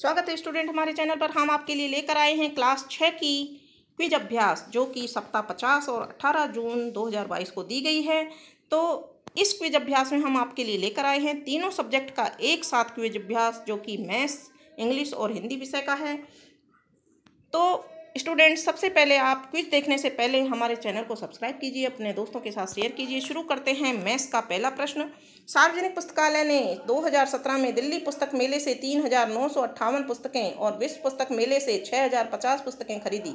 स्वागत है स्टूडेंट हमारे चैनल पर हम आपके लिए लेकर आए हैं क्लास छः की क्विज अभ्यास जो कि सप्ताह पचास और अट्ठारह जून दो हज़ार बाईस को दी गई है तो इस क्विज अभ्यास में हम आपके लिए लेकर आए हैं तीनों सब्जेक्ट का एक साथ क्विज अभ्यास जो कि मैथ्स इंग्लिश और हिंदी विषय का है तो स्टूडेंट्स सबसे पहले आप क्विज देखने से पहले हमारे चैनल को सब्सक्राइब कीजिए अपने दोस्तों के साथ शेयर कीजिए शुरू करते हैं मैथ्स का पहला प्रश्न सार्वजनिक पुस्तकालय ने 2017 में दिल्ली पुस्तक मेले से तीन पुस्तकें और विश्व पुस्तक मेले से 6050 पुस्तकें खरीदी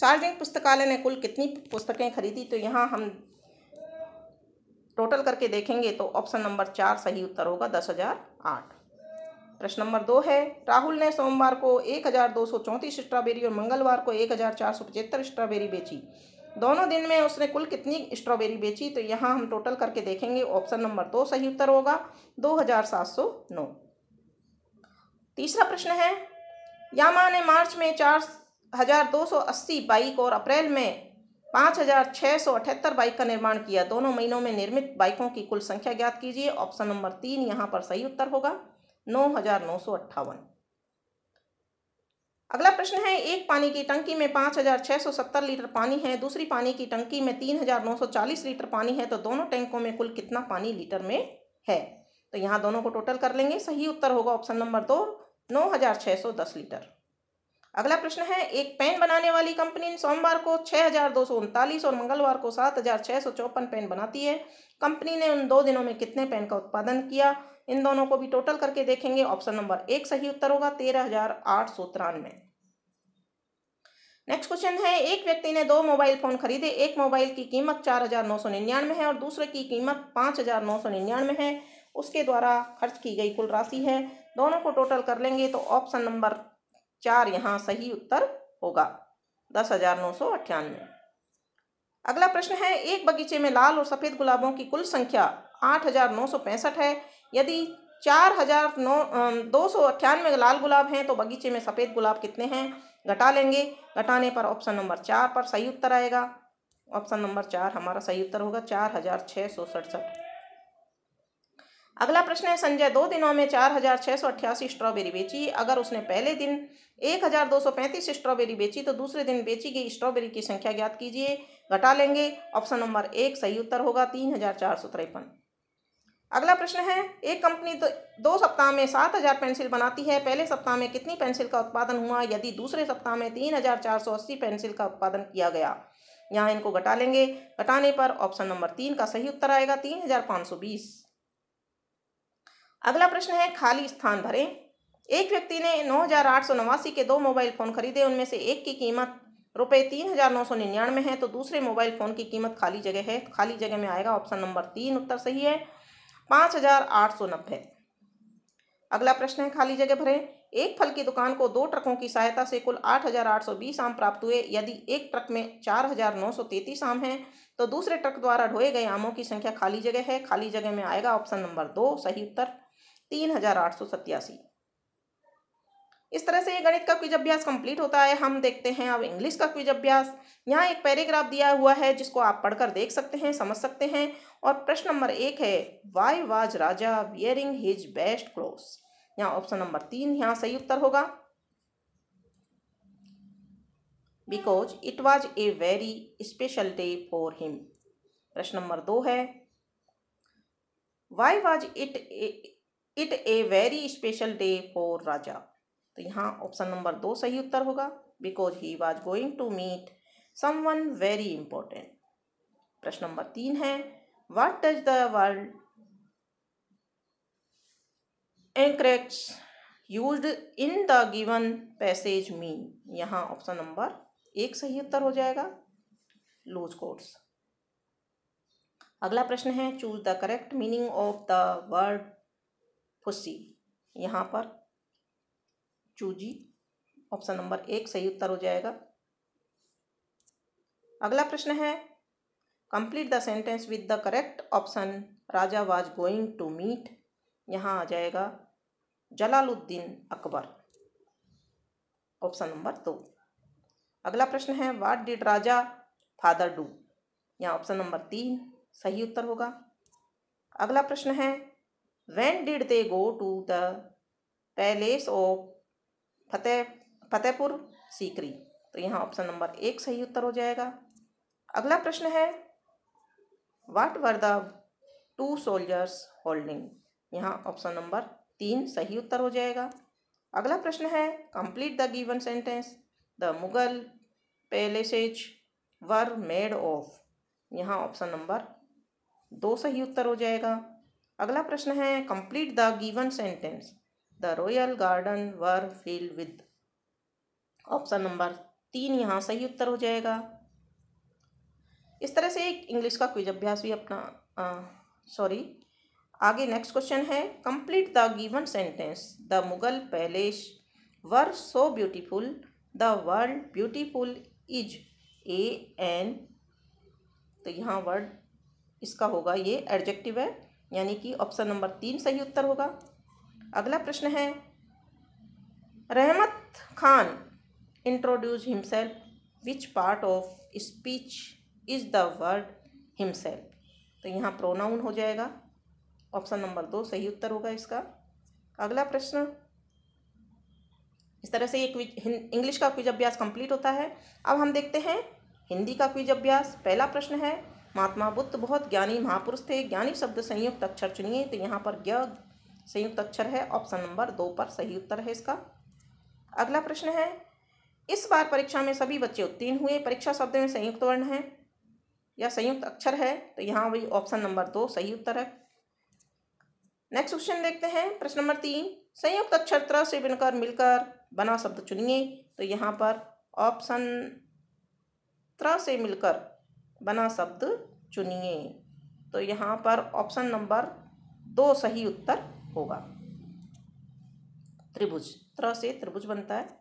सार्वजनिक पुस्तकालय ने कुल कितनी पुस्तकें खरीदी तो यहाँ हम टोटल करके देखेंगे तो ऑप्शन नंबर चार सही उत्तर होगा दस हज़ार आठ प्रश्न नंबर दो है राहुल ने सोमवार को एक हज़ार दो सौ चौंतीस स्ट्रॉबेरी और मंगलवार को एक हज़ार चार सौ पचहत्तर स्ट्रॉबेरी बेची दोनों दिन में उसने कुल कितनी स्ट्रॉबेरी बेची तो यहाँ हम टोटल करके देखेंगे ऑप्शन नंबर दो सही उत्तर होगा दो हजार सात सौ नौ तीसरा प्रश्न है यामा ने मार्च में चार हजार दो सौ अस्सी बाइक और अप्रैल में पाँच हजार छः सौ अठहत्तर बाइक का निर्माण किया दोनों महीनों में निर्मित बाइकों की कुल संख्या ज्ञात कीजिए ऑप्शन नंबर तीन यहाँ पर सही उत्तर होगा नौ हजार नौ सौ अट्ठावन अगला प्रश्न है एक पानी की टंकी में पाँच हजार छः सौ सत्तर लीटर पानी है दूसरी पानी की टंकी में तीन हजार नौ सौ चालीस लीटर पानी है तो दोनों टैंकों में कुल कितना पानी लीटर में है तो यहाँ दोनों को टोटल कर लेंगे सही उत्तर होगा ऑप्शन नंबर दो नौ हजार सौ दस लीटर अगला प्रश्न है एक पेन बनाने वाली कंपनी सोमवार को छः हजार दो सौ उनतालीस और मंगलवार को सात हजार छः सौ चौपन पेन बनाती है कंपनी ने उन दो दिनों में कितने पेन का उत्पादन किया इन दोनों को भी टोटल करके देखेंगे ऑप्शन नंबर एक सही उत्तर होगा तेरह हजार आठ सौ तिरानवे नेक्स्ट क्वेश्चन है एक व्यक्ति ने दो मोबाइल फोन खरीदे एक मोबाइल की कीमत चार हजार नौ सौ निन्यानवे है और दूसरे की कीमत पाँच हजार नौ सौ निन्यानवे है उसके द्वारा खर्च की गई कुल राशि है दोनों को टोटल कर लेंगे तो ऑप्शन नंबर चार यहाँ सही उत्तर होगा दस हजार नौ सौ अट्ठानवे अगला प्रश्न है एक बगीचे में लाल और सफ़ेद गुलाबों की कुल संख्या आठ हजार नौ सौ पैंसठ है यदि चार हजार नौ दो सौ अट्ठानवे लाल गुलाब हैं तो बगीचे में सफ़ेद गुलाब कितने हैं घटा लेंगे घटाने पर ऑप्शन नंबर चार पर सही उत्तर आएगा ऑप्शन नंबर चार हमारा सही उत्तर होगा चार हजार छः सौ सड़सठ अगला प्रश्न है संजय दो दिनों में चार हजार छः सौ अट्ठासी स्ट्रॉबेरी बेची अगर उसने पहले दिन एक हजार दो सौ पैंतीस स्ट्रॉबेरी बेची तो दूसरे दिन बेची गई स्ट्रॉबेरी की संख्या ज्ञात कीजिए घटा लेंगे ऑप्शन नंबर एक सही उत्तर होगा तीन हजार चार सौ तिरपन अगला प्रश्न है एक कंपनी तो दो सप्ताह में सात हजार पेंसिल बनाती है पहले सप्ताह में कितनी पेंसिल का उत्पादन हुआ यदि दूसरे सप्ताह में तीन हजार चार सौ अस्सी पेंसिल का उत्पादन किया गया यहाँ इनको घटा लेंगे घटाने पर ऑप्शन नंबर तीन का सही उत्तर आएगा तीन हजार पाँच सौ बीस अगला प्रश्न है खाली स्थान भरें एक व्यक्ति ने नौ हजार आठ सौ नवासी के दो मोबाइल फ़ोन खरीदे उनमें से एक की कीमत रुपये तीन हजार नौ सौ निन्यानवे है तो दूसरे मोबाइल फ़ोन की कीमत खाली जगह है खाली जगह में आएगा ऑप्शन नंबर तीन उत्तर सही है पाँच हजार आठ सौ नब्बे अगला प्रश्न है खाली जगह भरें एक फल की दुकान को दो ट्रकों की सहायता से कुल आठ हजार आठ सौ बीस आम प्राप्त हुए यदि एक ट्रक में चार हजार नौ सौ तैतीस आम हैं तो दूसरे ट्रक द्वारा ढोए गए आमों की संख्या खाली जगह है खाली जगह में आएगा ऑप्शन नंबर दो सही उत्तर तीन हजार आठ सौ सत्यासी इस तरह से ये गणित का क्विज अभ्यास कंप्लीट होता है हम देखते हैं अब इंग्लिश का क्विज अभ्यास यहाँ एक पैराग्राफ दिया हुआ है जिसको आप पढ़कर देख सकते हैं समझ सकते हैं और प्रश्न नंबर एक है why was Raja wearing his best clothes यहाँ ऑप्शन नंबर तीन यहाँ सही उत्तर होगा because it was a very special day for him प्रश्न नंबर दो है why was it it a very special day for Raja तो यहाँ ऑप्शन नंबर दो सही उत्तर होगा because he was going to meet one very important प्रश्न नंबर तीन है वट डज द वर्ल्ड एंक्रेक्स use in the given passage mean यहाँ ऑप्शन नंबर एक सही उत्तर हो जाएगा लूज कोर्स अगला प्रश्न है choose the correct meaning of the word खुशी यहाँ पर चूजी ऑप्शन नंबर एक सही उत्तर हो जाएगा अगला प्रश्न है complete the sentence with the correct option Raja was going to meet यहाँ आ जाएगा जलालुद्दीन अकबर ऑप्शन नंबर दो अगला प्रश्न है what did Raja father do यहाँ ऑप्शन नंबर तीन सही उत्तर होगा अगला प्रश्न है when did they go to the palace of Fateh Fatehpur Sikri तो यहाँ ऑप्शन नंबर एक सही उत्तर हो जाएगा अगला प्रश्न है what were the two soldiers holding यहाँ ऑप्शन नंबर तीन सही उत्तर हो जाएगा अगला प्रश्न है complete the given sentence the Mughal palaces were made of यहाँ ऑप्शन नंबर दो सही उत्तर हो जाएगा अगला प्रश्न है complete the given sentence the royal garden were fill with option number तीन यहाँ सही उत्तर हो जाएगा इस तरह से एक इंग्लिश का क्विज अभ्यास भी अपना सॉरी आगे नेक्स्ट क्वेश्चन है complete the given sentence the Mughal palace were so beautiful the world beautiful is a an तो यहाँ वर्ड इसका होगा ये एडजेक्टिव है यानी कि ऑप्शन नंबर तीन सही उत्तर होगा अगला प्रश्न है Rahmat Khan introduce himself which part of speech is the word himself तो यहाँ प्रोनाउन हो जाएगा ऑप्शन नंबर दो सही उत्तर होगा इसका अगला प्रश्न इस तरह से एक इंग्लिश का क्विज अभ्यास कंप्लीट होता है अब हम देखते हैं हिंदी का क्विज अभ्यास पहला प्रश्न है महात्मा बुद्ध बहुत ज्ञानी महापुरुष थे ज्ञानी शब्द संयुक्त अक्षर चुनिए तो यहाँ पर ज्ञ संयुक्त अक्षर है ऑप्शन नंबर दो पर सही उत्तर है इसका अगला प्रश्न है इस बार परीक्षा में सभी बच्चे उत्तीर्ण हुए परीक्षा शब्द में संयुक्त वर्ण है या संयुक्त अक्षर है तो यहाँ वही ऑप्शन नंबर दो सही उत्तर है नेक्स्ट क्वेश्चन देखते हैं प्रश्न नंबर तीन संयुक्त अक्षर त्र से बिनकर मिलकर बना शब्द चुनिए तो यहाँ पर ऑप्शन त्र से मिलकर बना शब्द चुनिए तो यहाँ पर ऑप्शन नंबर दो सही उत्तर होगा त्रिभुज त्र से त्रिभुज बनता है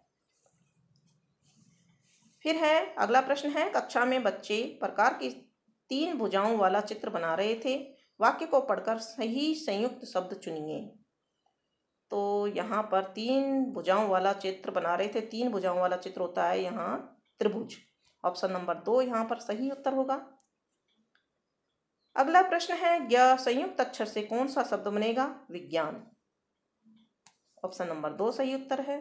फिर है अगला प्रश्न है कक्षा में बच्चे प्रकार की तीन भुजाओं वाला चित्र बना रहे थे वाक्य को पढ़कर सही संयुक्त शब्द चुनिए तो यहाँ पर तीन भुजाओं वाला चित्र बना रहे थे तीन भुजाओं वाला चित्र होता है यहाँ त्रिभुज ऑप्शन नंबर दो यहाँ पर सही उत्तर होगा अगला प्रश्न है ज्ञ संयुक्त अक्षर से कौन सा शब्द बनेगा विज्ञान ऑप्शन नंबर दो सही उत्तर है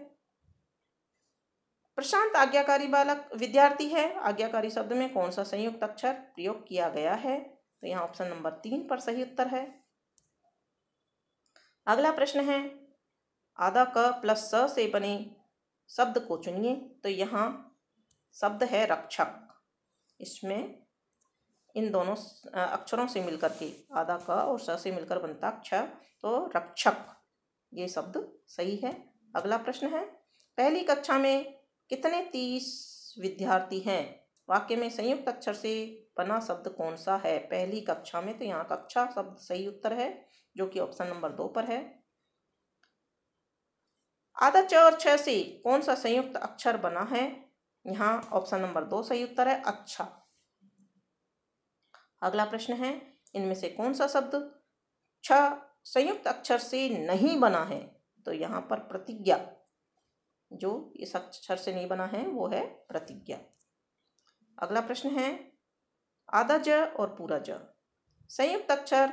प्रशांत आज्ञाकारी बालक विद्यार्थी है आज्ञाकारी शब्द में कौन सा संयुक्त अक्षर प्रयोग किया गया है तो यहाँ ऑप्शन नंबर तीन पर सही उत्तर है अगला प्रश्न है आधा क प्लस स से बने शब्द को चुनिए तो यहाँ शब्द है रक्षक इसमें इन दोनों अक्षरों से मिलकर के आधा क और स से मिलकर बनता क्ष तो रक्षक ये शब्द सही है अगला प्रश्न है पहली कक्षा में कितने तीस विद्यार्थी हैं वाक्य में संयुक्त अक्षर से बना शब्द कौन सा है पहली कक्षा में तो यहाँ कक्षा शब्द सही उत्तर है जो कि ऑप्शन नंबर दो पर है आधा छ और छ से कौन सा संयुक्त अक्षर बना है यहाँ ऑप्शन नंबर दो सही उत्तर है अच्छा अगला प्रश्न है इनमें से कौन सा शब्द छ संयुक्त अक्षर से नहीं बना है तो यहाँ पर प्रतिज्ञा जो इस अक्षर से नहीं बना है वो है प्रतिज्ञा अगला प्रश्न है आधा ज और पूरा ज संयुक्त अक्षर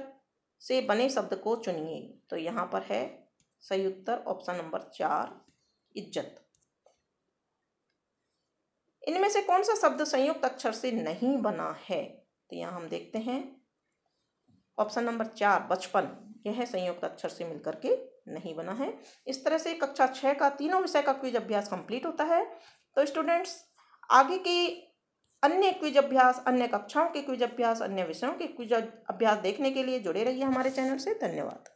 से बने शब्द को चुनिए तो यहाँ पर है सही उत्तर ऑप्शन नंबर चार इज्जत इनमें से कौन सा शब्द संयुक्त अक्षर से नहीं बना है तो यहाँ हम देखते हैं ऑप्शन नंबर चार बचपन यह संयुक्त अक्षर से मिलकर के नहीं बना है इस तरह से कक्षा छः का तीनों विषय का क्विज अभ्यास कंप्लीट होता है तो स्टूडेंट्स आगे की अन्य क्विज अभ्यास अन्य कक्षाओं के क्विज अभ्यास अन्य विषयों के क्विज अभ्यास देखने के लिए जुड़े रहिए हमारे चैनल से धन्यवाद